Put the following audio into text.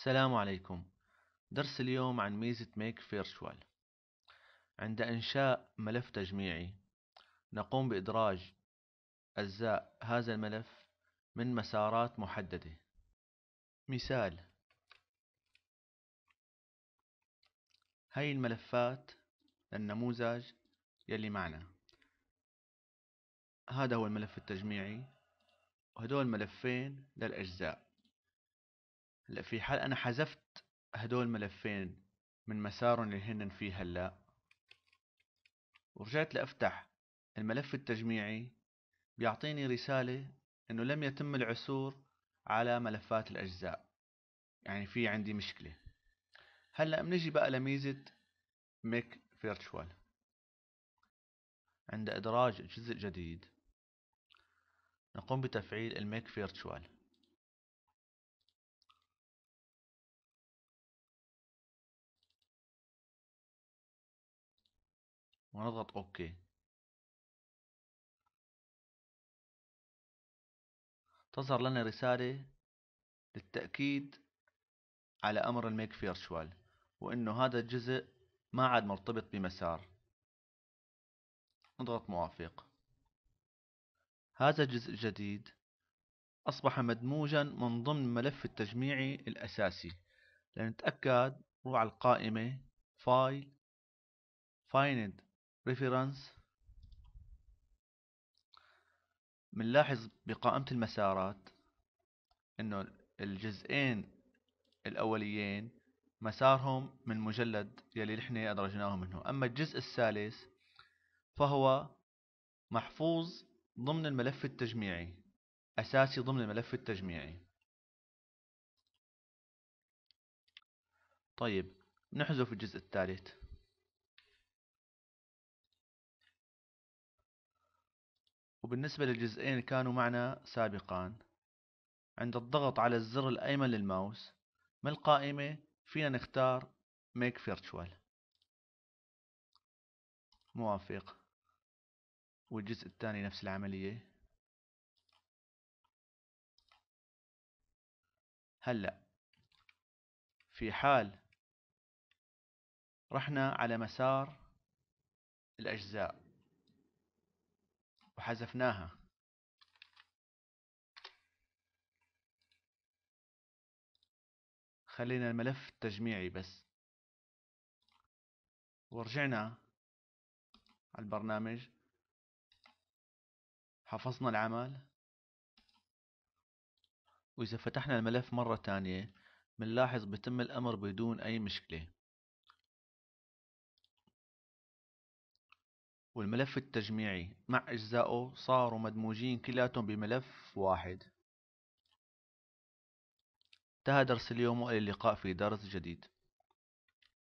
السلام عليكم درس اليوم عن ميزة Make Virtual عند إنشاء ملف تجميعي نقوم بإدراج أجزاء هذا الملف من مسارات محددة مثال هاي الملفات للنموذج يلي معنا هذا هو الملف التجميعي وهدول ملفين للأجزاء هلا في حال انا حذفت هدول الملفين من مسارهم اللي هن فيه هلا ورجعت لافتح الملف التجميعي بيعطيني رسالة انه لم يتم العثور على ملفات الاجزاء يعني في عندي مشكلة هلا بنجي بقى لميزة ميك فيرتشوال عند ادراج جزء جديد نقوم بتفعيل الميك فيرتشوال ونضغط اوكي تظهر لنا رسالة للتأكيد على أمر الميك فيرشوال وإنه هذا الجزء ما عاد مرتبط بمسار نضغط موافق هذا الجزء الجديد أصبح مدموجا من ضمن الملف التجميعي الأساسي لنتأكد روح على القائمة فايل فايند ريفرنس بنلاحظ بقائمة المسارات انه الجزئين الاوليين مسارهم من مجلد يلي نحن ادرجناه منه اما الجزء الثالث فهو محفوظ ضمن الملف التجميعي اساسي ضمن الملف التجميعي طيب نحذف الجزء الثالث وبالنسبة للجزئين كانوا معنا سابقا عند الضغط على الزر الأيمن للماوس من القائمة فينا نختار Make Virtual موافق والجزء الثاني نفس العملية هلأ في حال رحنا على مسار الأجزاء وحذفناها خلينا الملف التجميعي بس ورجعنا على البرنامج حفظنا العمل وإذا فتحنا الملف مرة تانية بنلاحظ بتم الأمر بدون أي مشكلة والملف التجميعي مع أجزائه صاروا مدموجين كلاتهم بملف واحد انتهى درس اليوم وإلى اللقاء في درس جديد